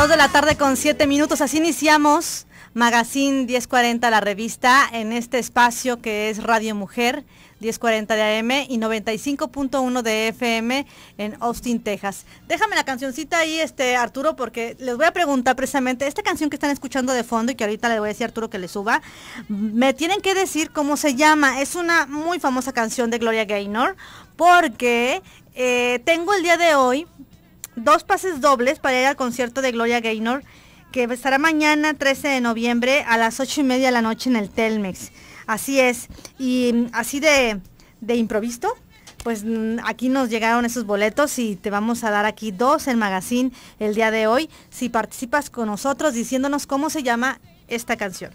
2 de la tarde con 7 minutos. Así iniciamos Magazine 1040, la revista, en este espacio que es Radio Mujer 1040 de AM y 95.1 de FM en Austin, Texas. Déjame la cancioncita ahí, este Arturo, porque les voy a preguntar precisamente, esta canción que están escuchando de fondo y que ahorita le voy a decir a Arturo que le suba, me tienen que decir cómo se llama. Es una muy famosa canción de Gloria Gaynor, porque eh, tengo el día de hoy dos pases dobles para ir al concierto de Gloria Gaynor, que estará mañana 13 de noviembre a las 8 y media de la noche en el Telmex. Así es. Y mm, así de, de improviso, pues mm, aquí nos llegaron esos boletos y te vamos a dar aquí dos en Magazine el día de hoy si participas con nosotros diciéndonos cómo se llama esta canción.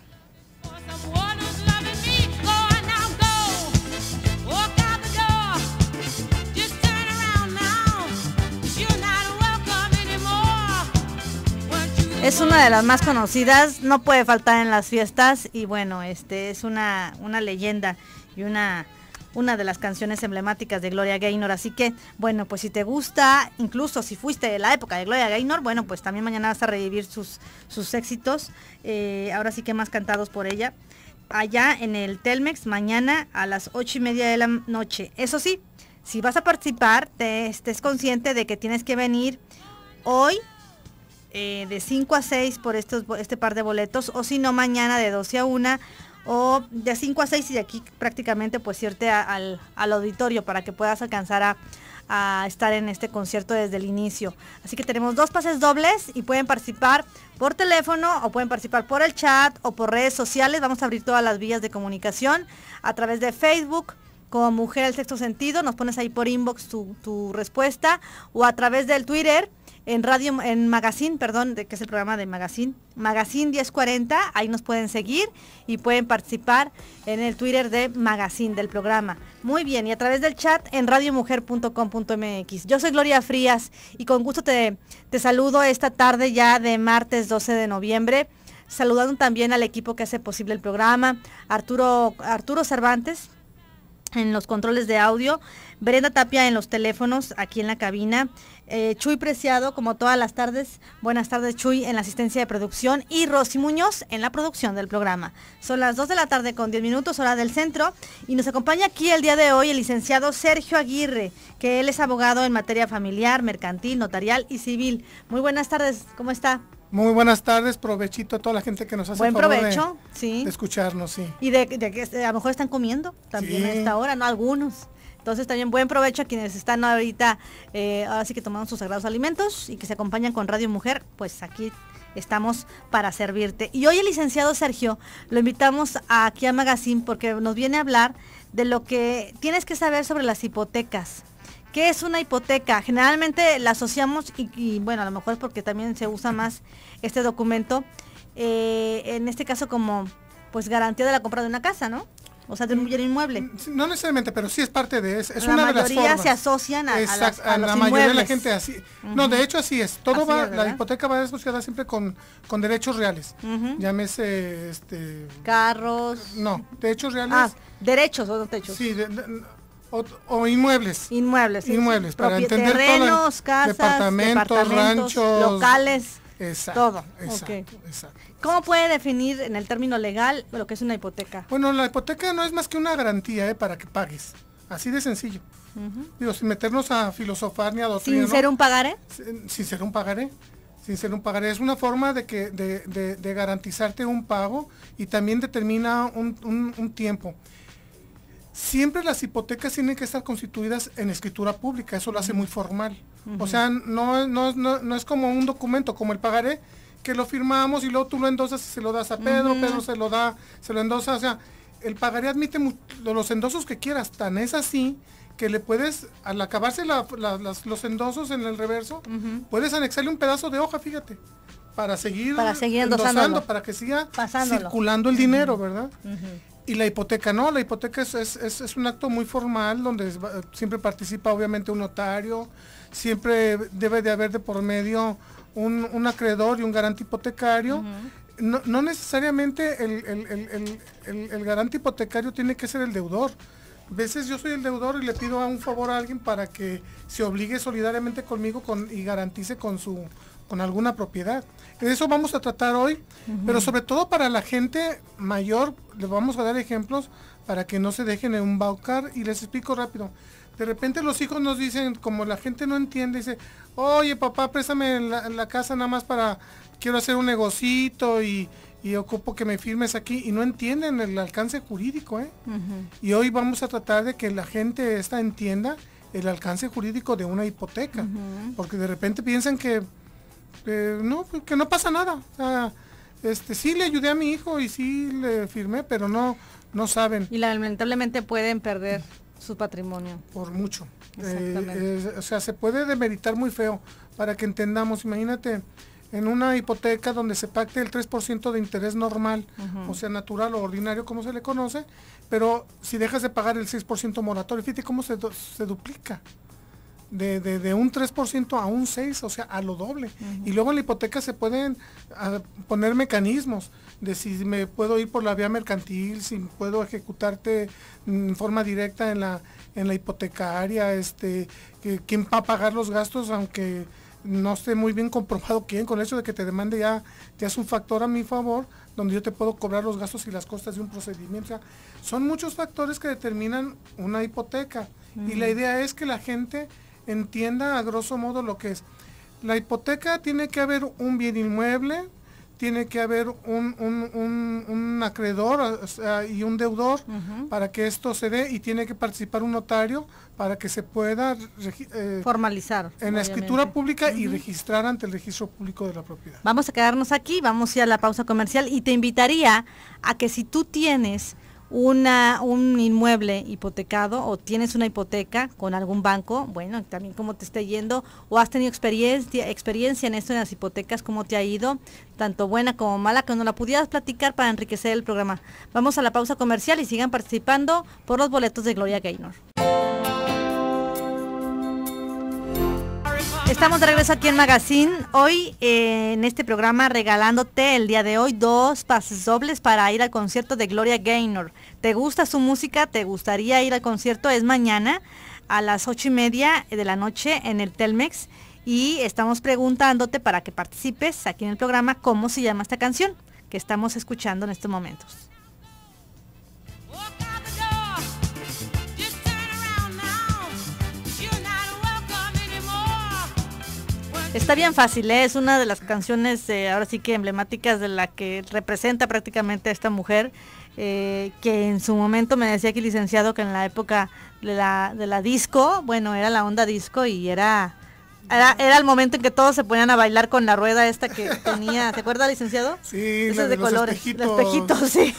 Es una de las más conocidas, no puede faltar en las fiestas y bueno, este es una, una leyenda y una una de las canciones emblemáticas de Gloria Gaynor. Así que, bueno, pues si te gusta, incluso si fuiste de la época de Gloria Gaynor, bueno, pues también mañana vas a revivir sus, sus éxitos. Eh, ahora sí que más cantados por ella. Allá en el Telmex, mañana a las ocho y media de la noche. Eso sí, si vas a participar, te estés consciente de que tienes que venir hoy eh, de 5 a 6 por estos, este par de boletos, o si no, mañana de 12 a 1 o de 5 a 6 y de aquí prácticamente pues irte al, auditorio para que puedas alcanzar a, estar en este concierto desde el inicio. Así que tenemos dos pases dobles y pueden participar por teléfono o pueden participar por el chat o por redes sociales. Vamos a abrir todas las vías de comunicación a través de Facebook. Como mujer el sexto sentido, nos pones ahí por inbox tu, tu respuesta o a través del Twitter, en Radio, en Magazine, perdón, que es el programa de Magazine, Magazine 1040, ahí nos pueden seguir y pueden participar en el Twitter de Magazine del programa. Muy bien, y a través del chat en radiomujer.com.mx. Yo soy Gloria Frías y con gusto te, te saludo esta tarde ya de martes 12 de noviembre. Saludando también al equipo que hace posible el programa, Arturo, Arturo Cervantes, en los controles de audio, Brenda Tapia en los teléfonos aquí en la cabina eh, Chuy Preciado, como todas las tardes. Buenas tardes, Chuy, en la asistencia de producción y Rosy Muñoz en la producción del programa. Son las 2 de la tarde con 10 minutos, hora del centro, y nos acompaña aquí el día de hoy el licenciado Sergio Aguirre, que él es abogado en materia familiar, mercantil, notarial y civil. Muy buenas tardes, ¿cómo está? Muy buenas tardes, provechito a toda la gente que nos hace Buen provecho, de, sí. escucharnos, sí. Y de, que a lo mejor están comiendo también a esta hora, ¿no? Algunos. Entonces también buen provecho a quienes están ahorita, eh, ahora sí que tomamos sus sagrados alimentos y que se acompañan con Radio Mujer, pues aquí estamos para servirte. Y hoy el licenciado Sergio lo invitamos aquí a Magazine porque nos viene a hablar de lo que tienes que saber sobre las hipotecas. ¿Qué es una hipoteca? Generalmente la asociamos y, bueno, a lo mejor es porque también se usa más este documento, eh, en este caso como pues garantía de la compra de una casa, ¿no? O sea, de un inmueble. Mm, no necesariamente, pero sí es parte de eso. Es una de las se asocian a, a, a, la mayoría de la gente así. No, de hecho así es. Todo va, la hipoteca va asociada siempre con, derechos reales. Llámese, este. Carros. No, derechos ah, reales. Ah, derechos o derechos. Sí, o, inmuebles. Inmuebles. Sí, inmuebles, para entender terrenos, casas, departamentos, ranchos, locales. Exacto, todo. Exacto, ¿Cómo puede definir en el término legal lo que es una hipoteca? Bueno, la hipoteca no es más que una garantía ¿eh? para que pagues. Así de sencillo. Digo, sin meternos a filosofar ni a doctrina. ¿Sin ser un pagaré? Sin, ser un pagaré. Sin ser un pagaré. Es una forma de, que, de, garantizarte un pago y también determina un, un tiempo siempre las hipotecas tienen que estar constituidas en escritura pública, eso lo hace muy formal. O sea, no, es como un documento, como el pagaré, que lo firmamos y luego tú lo endosas y se lo das a Pedro, Pedro se lo da, se lo endosa, o sea, el pagaré admite los endosos que quieras, tan es así que le puedes, al acabarse los endosos en el reverso, puedes anexarle un pedazo de hoja, fíjate para seguir, para endosando, para que siga circulando el dinero, ¿verdad? Y la hipoteca, no, la hipoteca es, un acto muy formal donde siempre participa obviamente un notario, siempre debe de haber de por medio un, acreedor y un garante hipotecario. no, necesariamente el, garante hipotecario tiene que ser el deudor. A veces yo soy el deudor y le pido a un favor a alguien para que se obligue solidariamente conmigo con, y garantice con su con alguna propiedad. De eso vamos a tratar hoy, pero sobre todo para la gente mayor, les vamos a dar ejemplos para que no se dejen en un baucar y les explico rápido. De repente los hijos nos dicen, como la gente no entiende, dice, oye papá, préstame la, la casa nada más para, quiero hacer un negocito y, ocupo que me firmes aquí. Y no entienden el alcance jurídico, ¿eh? Y hoy vamos a tratar de que la gente esta entienda el alcance jurídico de una hipoteca, porque de repente piensan que eh, no, pues, que no pasa nada. este, sí le ayudé a mi hijo y sí le firmé, pero no, no saben. Y lamentablemente pueden perder su patrimonio. Por mucho. Eh, eh, o sea, se puede demeritar muy feo. Para que entendamos, imagínate, en una hipoteca donde se pacte el 3% de interés normal, o sea, natural o ordinario, como se le conoce, pero si dejas de pagar el 6% moratorio, fíjate cómo se, se duplica de, un 3% a un 6%, o sea, a lo doble. Y luego en la hipoteca se pueden ah, poner mecanismos de si me puedo ir por la vía mercantil, si puedo ejecutarte en forma directa en la, en la hipotecaria, este, quién va a pagar los gastos, aunque no esté muy bien comprobado quién, con el hecho de que te demande ya, te es un factor a mi favor, donde yo te puedo cobrar los gastos y las costas de un procedimiento. son muchos factores que determinan una hipoteca. Y la idea es que la gente entienda a grosso modo lo que es. La hipoteca tiene que haber un bien inmueble, tiene que haber un, acreedor y un deudor para que esto se dé y tiene que participar un notario para que se pueda eh, formalizar en la escritura pública y registrar ante el registro público de la propiedad. Vamos a quedarnos aquí, vamos a ir a la pausa comercial y te invitaría a que si tú tienes una, un inmueble hipotecado o tienes una hipoteca con algún banco, bueno, también cómo te esté yendo, o has tenido experiencia, experiencia en esto en las hipotecas, cómo te ha ido, tanto buena como mala, que nos la pudieras platicar para enriquecer el programa. Vamos a la pausa comercial y sigan participando por los boletos de Gloria Gaynor. Estamos de regreso aquí en Magazine. Hoy eh, en este programa regalándote el día de hoy dos pases dobles para ir al concierto de Gloria Gaynor. ¿Te gusta su música? ¿Te gustaría ir al concierto? Es mañana a las ocho y media de la noche en el Telmex. Y estamos preguntándote para que participes aquí en el programa cómo se llama esta canción que estamos escuchando en estos momentos. Está bien fácil, ¿eh? es una de las canciones eh, ahora sí que emblemáticas de la que representa prácticamente a esta mujer. Eh, que en su momento me decía aquí licenciado que en la época de la, disco, bueno, era la onda disco y era, era, el momento en que todos se ponían a bailar con la rueda esta que tenía, ¿Te acuerdas licenciado? Sí, de, los colores, espejitos. espejitos, sí.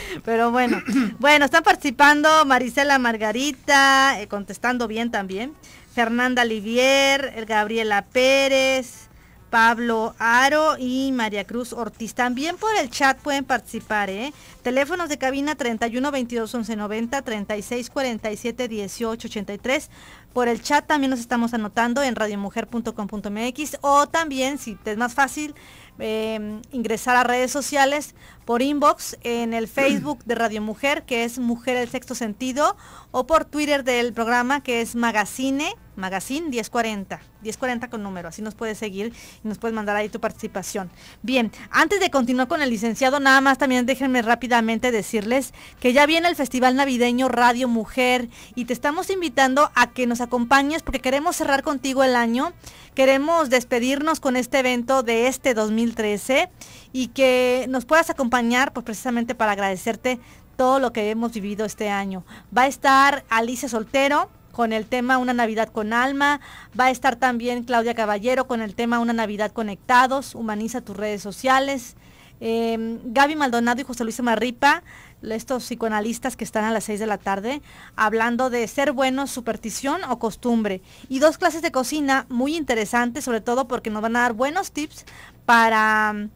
Pero bueno, bueno, están participando Marisela Margarita, contestando bien también. Fernanda Livier, Gabriela Pérez, Pablo Aro y María Cruz Ortiz. También por el chat pueden participar, ¿eh? Teléfonos de cabina 31 22 11 90, 36 47 18 83. Por el chat también nos estamos anotando en radiomujer.com.mx o también, si te es más fácil, eh, ingresar a redes sociales, por inbox en el Facebook de Radio Mujer, que es Mujer el Sexto Sentido, o por Twitter del programa, que es Magazine, Magazine 1040, 1040 con número, así nos puedes seguir y nos puedes mandar ahí tu participación. Bien, antes de continuar con el licenciado, nada más también déjenme rápidamente decirles que ya viene el Festival Navideño Radio Mujer y te estamos invitando a que nos acompañes porque queremos cerrar contigo el año, queremos despedirnos con este evento de este 2013 y que nos puedas acompañar pues precisamente para agradecerte todo lo que hemos vivido este año. Va a estar Alicia Soltero con el tema Una Navidad con Alma, va a estar también Claudia Caballero con el tema Una Navidad Conectados, Humaniza tus redes sociales, eh, Gaby Maldonado y José Luis Marripa, estos psicoanalistas que están a las 6 de la tarde, hablando de ser bueno, superstición o costumbre. Y dos clases de cocina muy interesantes, sobre todo porque nos van a dar buenos tips para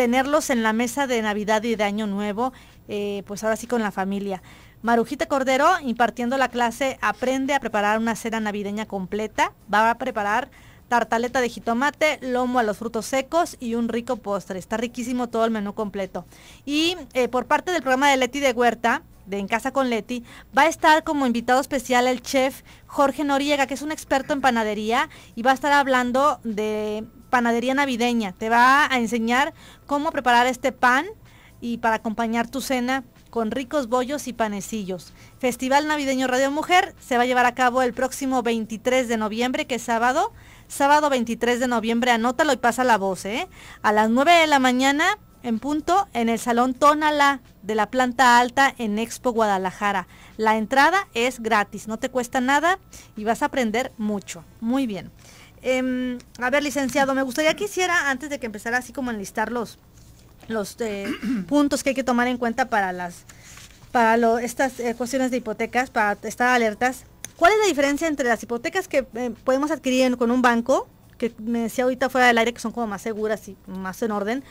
tenerlos en la mesa de Navidad y de Año Nuevo, eh, pues ahora sí con la familia. Marujita Cordero, impartiendo la clase, aprende a preparar una cena navideña completa. Va a preparar tartaleta de jitomate, lomo a los frutos secos y un rico postre. Está riquísimo todo el menú completo. Y eh, por parte del programa de Leti de Huerta, de En Casa con Leti, va a estar como invitado especial el chef Jorge Noriega, que es un experto en panadería y va a estar hablando de panadería navideña. Te va a enseñar cómo preparar este pan y para acompañar tu cena con ricos bollos y panecillos. Festival Navideño Radio Mujer se va a llevar a cabo el próximo 23 de noviembre, que es sábado. Sábado 23 de noviembre, anótalo y pasa la voz, ¿eh? A las 9 de la mañana, en punto, en el Salón Tónala de la planta alta en Expo Guadalajara. La entrada es gratis, no te cuesta nada y vas a aprender mucho. Muy bien. Em, a ver, licenciado, me gustaría que hiciera, antes de que empezara así como enlistar los, los eh, puntos que hay que tomar en cuenta para las para estas eh, cuestiones de hipotecas, para estar alertas, ¿cuál es la diferencia entre las hipotecas que eh, podemos adquirir con un banco que me decía ahorita fuera del aire que son como más seguras y más en orden,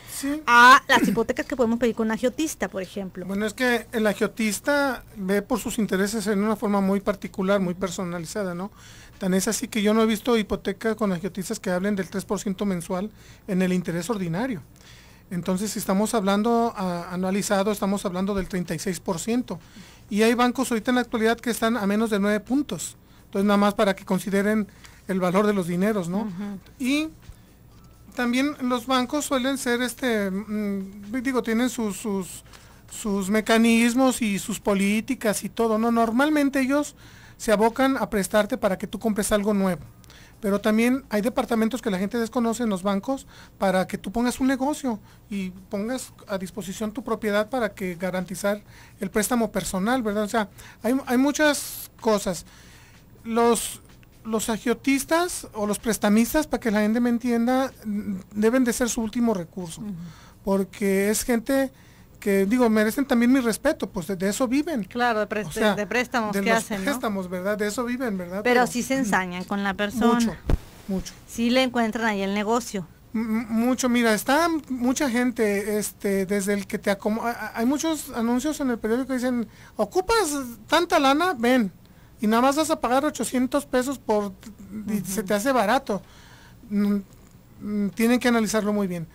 a las hipotecas que podemos pedir con un agiotista, por ejemplo. Bueno, es que el agiotista ve por sus intereses en una forma muy particular, muy personalizada, ¿no? Tan es así que yo no he visto hipotecas con agiotistas que hablen del 3% mensual en el interés ordinario. Entonces, si estamos hablando ah, anualizado, estamos hablando del 36%. Y hay bancos ahorita en la actualidad que están a menos de 9 puntos. Entonces, nada más para que consideren el valor de los dineros, ¿no? Y también los bancos suelen ser, este, mm, digo, tienen sus, sus, mecanismos y sus políticas y todo, ¿no? Normalmente ellos se abocan a prestarte para que tú compres algo nuevo. Pero también hay departamentos que la gente desconoce en los bancos para que tú pongas un negocio y pongas a disposición tu propiedad para que garantizar el préstamo personal, ¿verdad? O sea, hay, hay muchas cosas. Los, los agiotistas o los prestamistas, para que la gente me entienda, deben de ser su último recurso, porque es gente que digo, merecen también mi respeto, pues de, eso viven. Claro, de, préstamos que hacen. hacen. Préstamos, ¿verdad? De eso viven, ¿verdad? Pero, si sí se ensañan con la persona. Mucho, mucho. Sí le encuentran ahí el negocio. mucho, mira, está mucha gente, este, desde el que te acomoda, hay muchos anuncios en el periódico que dicen, ocupas tanta lana, ven y nada más vas a pagar 800 pesos por, se te hace barato. Mm, mm, tienen que analizarlo muy bien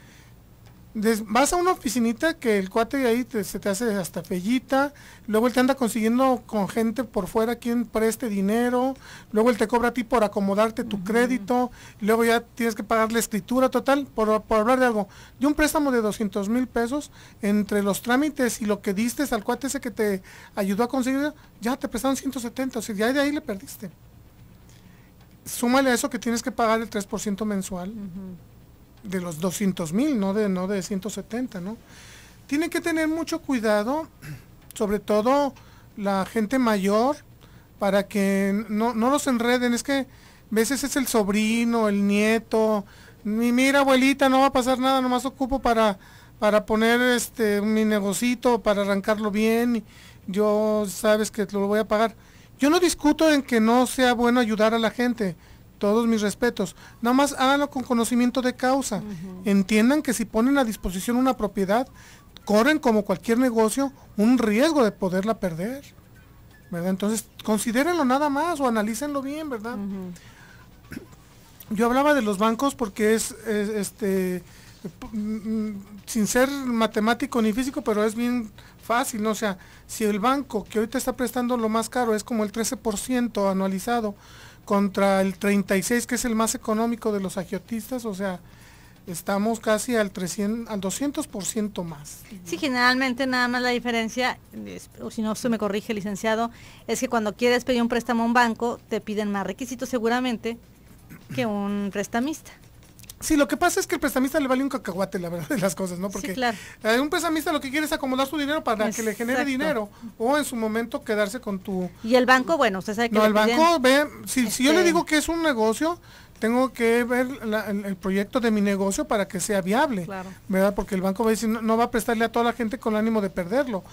vas a una oficinita que el cuate ahí se te hace hasta fellita, luego él te anda consiguiendo con gente por fuera quien preste dinero, luego él te cobra a ti por acomodarte tu mm. crédito, luego ya tienes que pagar la escritura total, por, hablar de algo, de un préstamo de 200 mil pesos, entre los trámites y lo que diste al cuate ese que te ayudó a conseguir, ya te prestaron 170, o sea, ya de ahí le perdiste. Súmale a eso que tienes que pagar el 3% mensual de los 200 mil, no de, no de 170, ¿no? tiene que tener mucho cuidado, sobre todo la gente mayor, para que no, no los enreden. Es que a veces es el sobrino, el nieto, mi mira abuelita, no va a pasar nada, nomás ocupo para, para poner este mi negocito, para arrancarlo bien, yo sabes que lo voy a pagar. Yo no discuto en que no sea bueno ayudar a la gente, todos mis respetos. Nada más háganlo con conocimiento de causa. Entiendan que si ponen a disposición una propiedad, corren como cualquier negocio un riesgo de poderla perder. ¿verdad? Entonces, considérenlo nada más o analícenlo bien, ¿verdad? Yo hablaba de los bancos porque es, este sin ser matemático ni físico, pero es bien fácil, O sea, si el banco que ahorita está prestando lo más caro es como el 13% anualizado, contra el 36 que es el más económico de los agiotistas, o sea, estamos casi al 300, al 200% más. Sí, generalmente nada más la diferencia, o si no se me corrige, licenciado, es que cuando quieres pedir un préstamo a un banco, te piden más requisitos seguramente que un prestamista. Sí, lo que pasa es que el prestamista le vale un cacahuate, la verdad, de las cosas, ¿no? Porque eh, un prestamista lo que quiere es acomodar su dinero para que le genere dinero o en su momento quedarse con tu... Y el banco, bueno, usted sabe que... No, el banco, ve, si, yo le este, digo que es un negocio, tengo que ver el, proyecto de mi negocio para que sea viable, ¿verdad? Porque el banco va a no, va a prestarle a toda la gente con el ánimo de perderlo.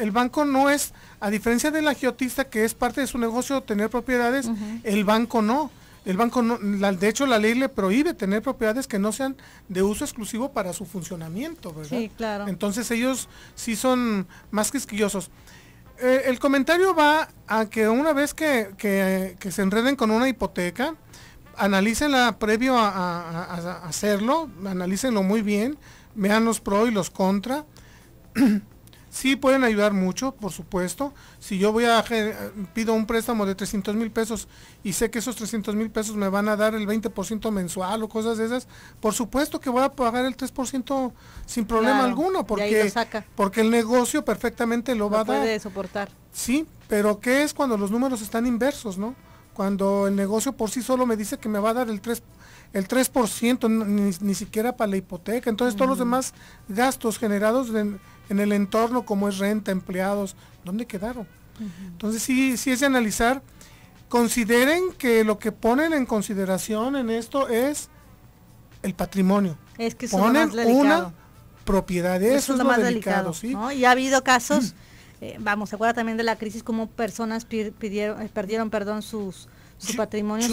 El banco no es, a diferencia del agiotista que es parte de su negocio tener propiedades, el banco no. El banco, de hecho, la ley le prohíbe tener propiedades que no sean de uso exclusivo para su funcionamiento, ¿verdad? Sí, claro. Entonces ellos sí son más quisquillosos. Eh, el comentario va a que una vez que, se enreden con una hipoteca, analícenla previo a, a hacerlo, analícenlo muy bien, vean los pro y los contra. Sí pueden ayudar mucho, por supuesto. Si yo voy a eh, pido un préstamo de 300 mil pesos y sé que esos 300 mil pesos me van a dar el 20% mensual o cosas de esas, por supuesto que voy a pagar el 3% sin problema alguno, porque, saca. porque el negocio perfectamente lo, va a dar. puede soportar. Sí, pero ¿qué es cuando los números están inversos, no? Cuando el negocio por sí solo me dice que me va a dar el 3% el ni, siquiera para la hipoteca. Entonces, todos los demás gastos generados en el entorno como es renta, empleados, ¿dónde quedaron? Entonces sí, sí es de analizar. Consideren que lo que ponen en consideración en esto es el patrimonio. Es que ponen una propiedad, eso, es, lo, más delicado. ¿sí? Y ha habido casos, mm. eh, vamos, se acuerda también de la crisis, como personas pidieron, eh, perdieron perdón, sus su patrimonio,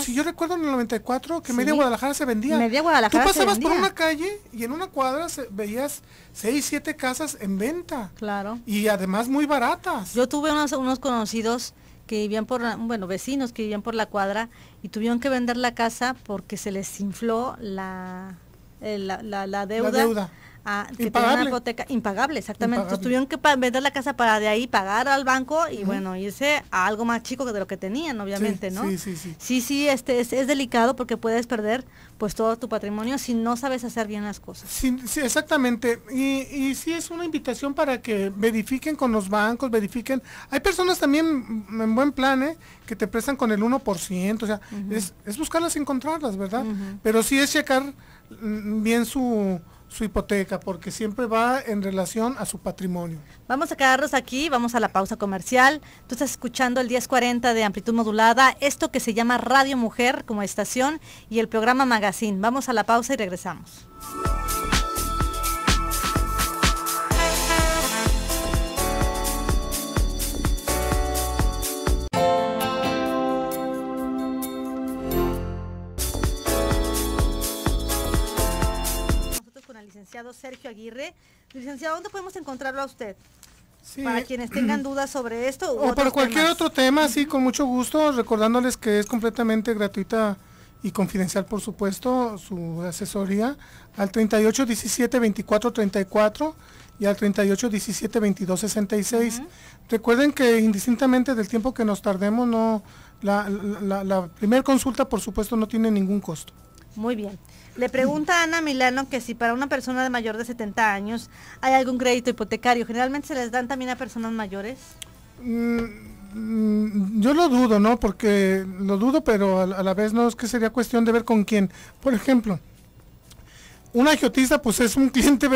Si yo recuerdo en el 94 que media Guadalajara se vendía. Media Guadalajara Tú pasabas por una calle y en una cuadra veías 6, 7 casas en venta. Claro. Y además muy baratas. Yo tuve unos, unos conocidos que vivían por, bueno, vecinos que vivían por la cuadra y tuvieron que vender la casa porque se les infló la, eh, la, deuda. La deuda. Ah, impagable. hipoteca impagable, exactamente. tuvieron que vender la casa para de ahí pagar al banco y bueno, irse a algo más chico que de lo que tenían, obviamente, ¿no? Sí, sí, sí. Sí, sí, este, es, delicado porque puedes perder pues todo tu patrimonio si no sabes hacer bien las cosas. Sí, exactamente. Y, y sí es una invitación para que verifiquen con los bancos, verifiquen. Hay personas también en buen plan, ¿eh? que te prestan con el 1%, o sea, es, es buscarlas y encontrarlas, ¿verdad? Pero sí es checar Mm, bien su, hipoteca, porque siempre va en relación a su patrimonio. Vamos a quedarnos aquí, vamos a la pausa comercial. Tú estás escuchando el 1040 de amplitud modulada, esto que se llama Radio Mujer como estación y el programa Magazine. Vamos a la pausa y regresamos. Sergio Aguirre. Licenciado, ¿dónde podemos encontrarlo a usted? Para quienes tengan dudas sobre esto. O para cualquier otro tema, sí, con mucho gusto, recordándoles que es completamente gratuita y confidencial, por supuesto, su asesoría al 38 17 y al 38 17 Recuerden que indistintamente del tiempo que nos tardemos, no la primera consulta, por supuesto, no tiene ningún costo. Muy bien. Le pregunta a Ana Milano que si para una persona de mayor de 70 años hay algún crédito hipotecario. Generalmente se les dan también a personas mayores. Mm, mm, yo lo dudo, ¿no? Porque lo dudo, pero a, la vez no es que sería cuestión de ver con quién. Por ejemplo, un agiotista pues es un cliente,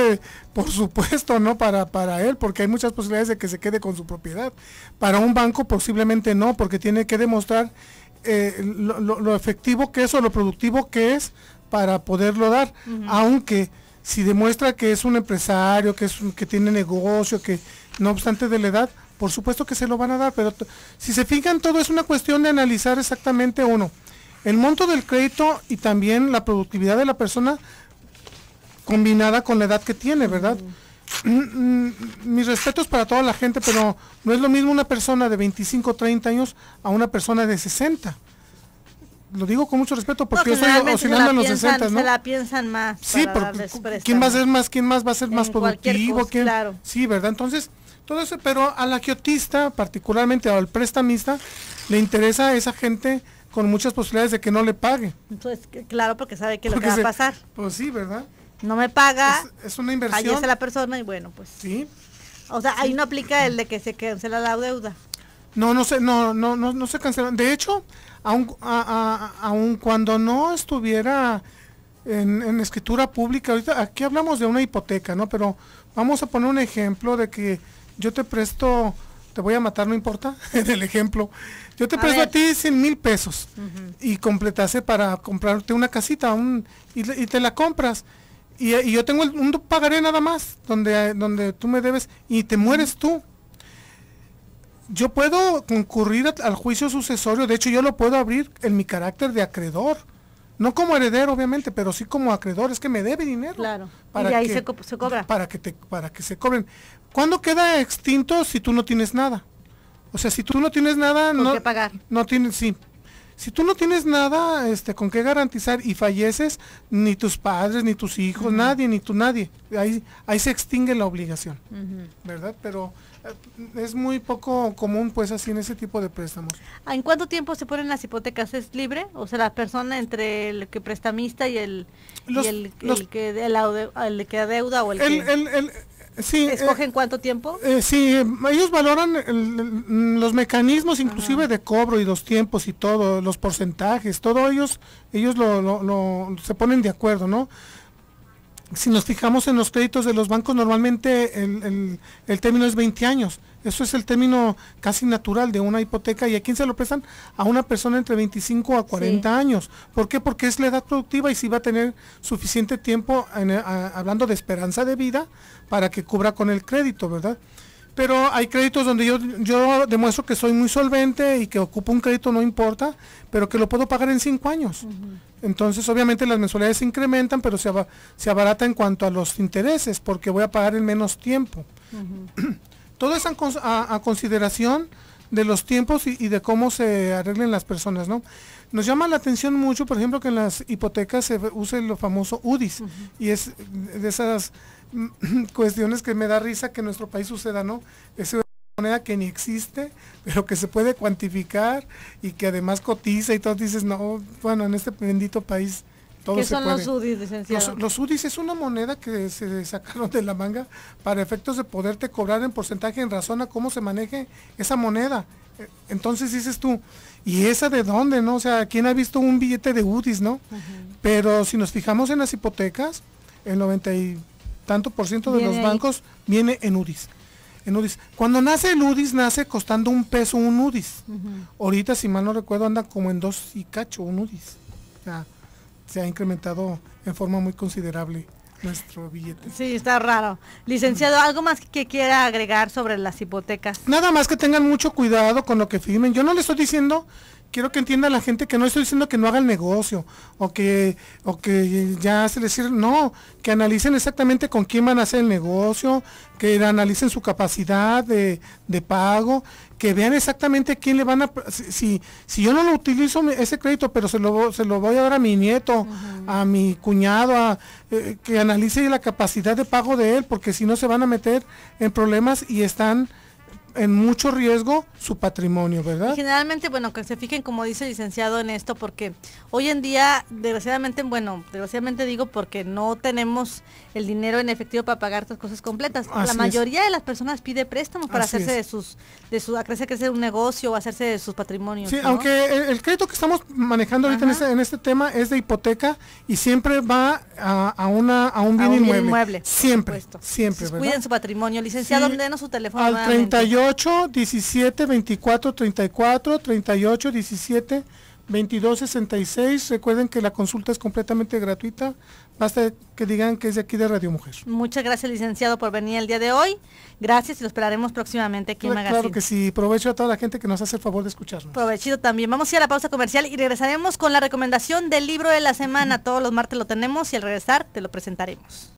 por supuesto, ¿no? Para, para él, porque hay muchas posibilidades de que se quede con su propiedad. Para un banco posiblemente no, porque tiene que demostrar eh, lo, efectivo que es o lo productivo que es para poderlo dar, aunque si demuestra que es un empresario, que, es que tiene negocio, que no obstante de la edad, por supuesto que se lo van a dar, pero si se fijan todo es una cuestión de analizar exactamente uno, el monto del crédito y también la productividad de la persona combinada con la edad que tiene, ¿verdad? Mm, mm, mis respetos para toda la gente, pero no es lo mismo una persona de 25, 30 años a una persona de 60 lo digo con mucho respeto porque eso. estoy en los 60, ¿no? Se la piensan más. Sí, porque ¿quién va a más, quién más va a ser más productivo? claro. Sí, ¿verdad? Entonces, todo eso, pero al agiotista, particularmente al prestamista, le interesa a esa gente con muchas posibilidades de que no le pague. Entonces, claro, porque sabe que lo que va a pasar. Pues sí, ¿verdad? No me paga. Es, una inversión. la persona y bueno, pues. Sí. O sea, ahí no aplica el de que se cancela la deuda. No, no se, no, no, no, no se cancelaron. De hecho, aun, cuando no estuviera en, escritura pública, ahorita aquí hablamos de una hipoteca, ¿no? Pero vamos a poner un ejemplo de que yo te presto, te voy a matar, no importa, en el ejemplo. Yo te presto a ti 100 mil pesos y completase para comprarte una casita un, y, te la compras. Y, yo tengo el, un pagaré nada más, donde, donde tú me debes, y te mueres tú yo puedo concurrir al juicio sucesorio, de hecho yo lo puedo abrir en mi carácter de acreedor. No como heredero, obviamente, pero sí como acreedor, es que me debe dinero. Claro. y ahí se, se, cobra. Para que, te, para que se cobren. ¿Cuándo queda extinto si tú no tienes nada? O sea, si tú no tienes nada, ¿Con no. Qué pagar? No tienes, sí. Si tú no tienes nada este, con qué garantizar y falleces, ni tus padres, ni tus hijos, nadie, ni tú, nadie. Ahí, ahí se extingue la obligación. ¿Verdad? Pero eh, es muy poco común pues así en ese tipo de préstamos. Ah, ¿En cuánto tiempo se ponen las hipotecas? ¿Es libre? O sea, la persona entre el que prestamista y el, y el, el, que, el, que adeuda o el, que... Sí, ¿Escogen eh, cuánto tiempo? Eh, sí, ellos valoran los mecanismos inclusive de cobro y los tiempos y todo, los porcentajes, todo ellos, ellos se ponen de acuerdo, ¿no? si nos fijamos en los créditos de los bancos, normalmente el, término es 20 años. Eso es el término casi natural de una hipoteca. ¿Y a quién se lo prestan? A una persona entre 25 a 40 años. ¿Por qué? Porque es la edad productiva y si va a tener suficiente tiempo, hablando de esperanza de vida, para que cubra con el crédito, ¿verdad? pero hay créditos donde yo, yo demuestro que soy muy solvente y que ocupo un crédito, no importa, pero que lo puedo pagar en cinco años. Entonces, obviamente, las mensualidades se incrementan, pero se, se abarata en cuanto a los intereses, porque voy a pagar en menos tiempo. Todo es a, consideración de los tiempos y, de cómo se arreglen las personas, ¿no? Nos llama la atención mucho, por ejemplo, que en las hipotecas se use lo famoso UDIs, y es de esas cuestiones que me da risa que nuestro país suceda, ¿no? Es una moneda que ni existe, pero que se puede cuantificar y que además cotiza y todo, dices, no, bueno, en este bendito país todo ¿Qué los UDIs, Los, UDIs es una moneda que se sacaron de la manga para efectos de poderte cobrar en porcentaje en razón a cómo se maneje esa moneda. E, entonces dices tú, ¿y esa de dónde, no? O sea, ¿quién ha visto un billete de UDIs, no? Pero si nos fijamos en las hipotecas, el 90 tanto por ciento de los bancos viene en UDIs. En Cuando nace el UDIs, nace costando un peso un UDIs. Ahorita, si mal no recuerdo, anda como en dos y cacho un UDIs. O sea, se ha incrementado en forma muy considerable nuestro billete. Sí, está raro. Licenciado, ¿algo más que quiera agregar sobre las hipotecas? Nada más que tengan mucho cuidado con lo que firmen. Yo no le estoy diciendo quiero que entienda la gente que no estoy diciendo que no haga el negocio o que, que ya se les no, que analicen exactamente con quién van a hacer el negocio, que analicen su capacidad de, pago, que vean exactamente quién le van a, si, si yo no lo utilizo ese crédito, pero se lo, se lo voy a dar a mi nieto, a mi cuñado, a, eh, que analice la capacidad de pago de él, porque si no se van a meter en problemas y están en mucho riesgo su patrimonio, ¿verdad? generalmente, bueno, que se fijen como dice el licenciado en esto, porque hoy en día, desgraciadamente, bueno, desgraciadamente digo porque no tenemos el dinero en efectivo para pagar estas cosas completas. la mayoría de las personas pide préstamos para hacerse de sus, de su, que crecer un negocio o hacerse de sus patrimonios. Sí, aunque el, crédito que estamos manejando ahorita este, en este, tema es de hipoteca y siempre va a, una, a un bien, un inmueble. Siempre, siempre. Cuiden su patrimonio. Licenciado, sí, su teléfono. Al 38 38 17 24 34 38 17 22 66. Recuerden que la consulta es completamente gratuita. Basta que digan que es de aquí de Radio Mujer. Muchas gracias, licenciado, por venir el día de hoy. Gracias y lo esperaremos próximamente aquí en Magazine. Claro que sí. Provecho a toda la gente que nos hace el favor de escucharnos. Provechito también. Vamos a ir a la pausa comercial y regresaremos con la recomendación del libro de la semana. Todos los martes lo tenemos y al regresar te lo presentaremos.